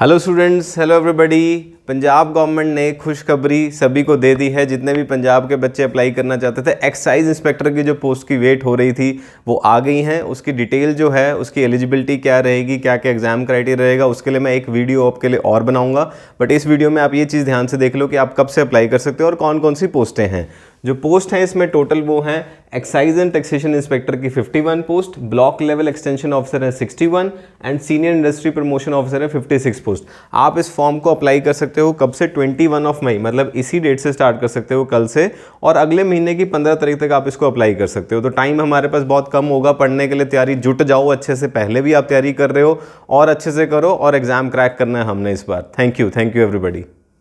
hello students hello everybody Punjab government ने खुशखबरी सभी को दे दी है जितने भी पंजाब के बच्चे अप्लाई करना चाहते थे एक्साइज इंस्पेक्टर की जो पोस्ट की वेट हो रही थी वो आ गई हैं उसकी डिटेल जो है उसकी एलिजिबिलिटी क्या रहेगी क्या क्या एग्जाम क्राइटेरिया रहेगा उसके लिए मैं एक वीडियो आपके लिए और बनाऊंगा बट इस वीडियो में आप ये चीज़ ध्यान से देख लो कि आप कब से अप्लाई कर सकते हो और कौन कौन सी पोस्टें हैं जो पोस्ट हैं इसमें टोटल वो हैं एक्साइज एंड टैक्सेशन इंस्पेक्टर की 51 post block level extension officer है 61 and senior industry promotion officer है 56 पोस्ट आप इस फॉर्म को अप्लाई कर सकते हो कब से 21 ऑफ मई मतलब इसी डेट से स्टार्ट कर सकते हो कल से और अगले महीने की 15 तारीख तक आप इसको अप्लाई कर सकते हो तो टाइम हमारे पास बहुत कम होगा पढ़ने के लिए तैयारी जुट जाओ अच्छे से पहले भी आप तैयारी कर रहे हो और अच्छे से करो और एग्ज़ाम क्रैक करना है हमने इस बार thank you thank you everybody